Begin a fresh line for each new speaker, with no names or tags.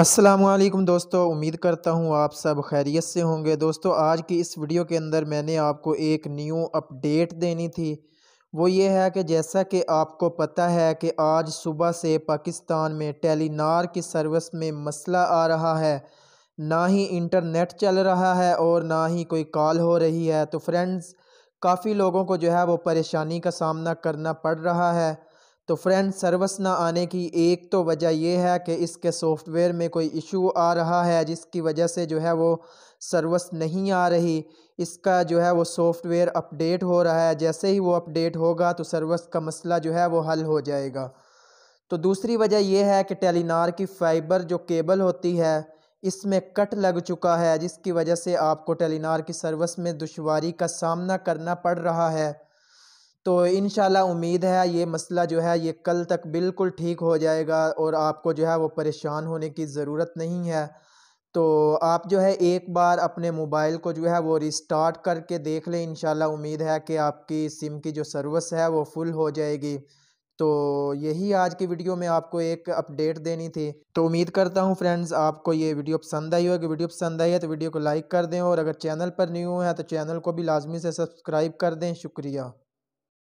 असलम दोस्तों उम्मीद करता हूँ आप सब खैरियत से होंगे दोस्तों आज की इस वीडियो के अंदर मैंने आपको एक न्यू अपडेट देनी थी वो ये है कि जैसा कि आपको पता है कि आज सुबह से पाकिस्तान में टेलीनार की सर्विस में मसला आ रहा है ना ही इंटरनेट चल रहा है और ना ही कोई कॉल हो रही है तो फ्रेंड्स काफ़ी लोगों को जो है वो परेशानी का सामना करना पड़ रहा है तो फ्रेंड सर्विस ना आने की एक तो वजह यह है कि इसके सॉफ्टवेयर में कोई इशू आ रहा है जिसकी वजह से जो है वो सर्विस नहीं आ रही इसका जो है वो सॉफ्टवेयर अपडेट हो रहा है जैसे ही वो अपडेट होगा तो सर्विस का मसला जो है वो हल हो जाएगा तो दूसरी वजह यह है कि टेलीनार की फ़ाइबर जो केबल होती है इसमें कट लग चुका है जिसकी वजह से आपको टेलीनार की सर्विस में दुशारी का सामना करना पड़ रहा है तो इन उम्मीद है ये मसला जो है ये कल तक बिल्कुल ठीक हो जाएगा और आपको जो है वो परेशान होने की ज़रूरत नहीं है तो आप जो है एक बार अपने मोबाइल को जो है वो रिस्टार्ट करके देख लें इन उम्मीद है कि आपकी सिम की जो सर्विस है वो फुल हो जाएगी तो यही आज की वीडियो में आपको एक अपडेट देनी थी तो उम्मीद करता हूँ फ्रेंड्स आपको ये वीडियो पसंद आई होगी वीडियो पसंद आई है तो वीडियो को लाइक कर दें और अगर चैनल पर न्यू है तो चैनल को भी लाजमी से सब्सक्राइब कर दें शुक्रिया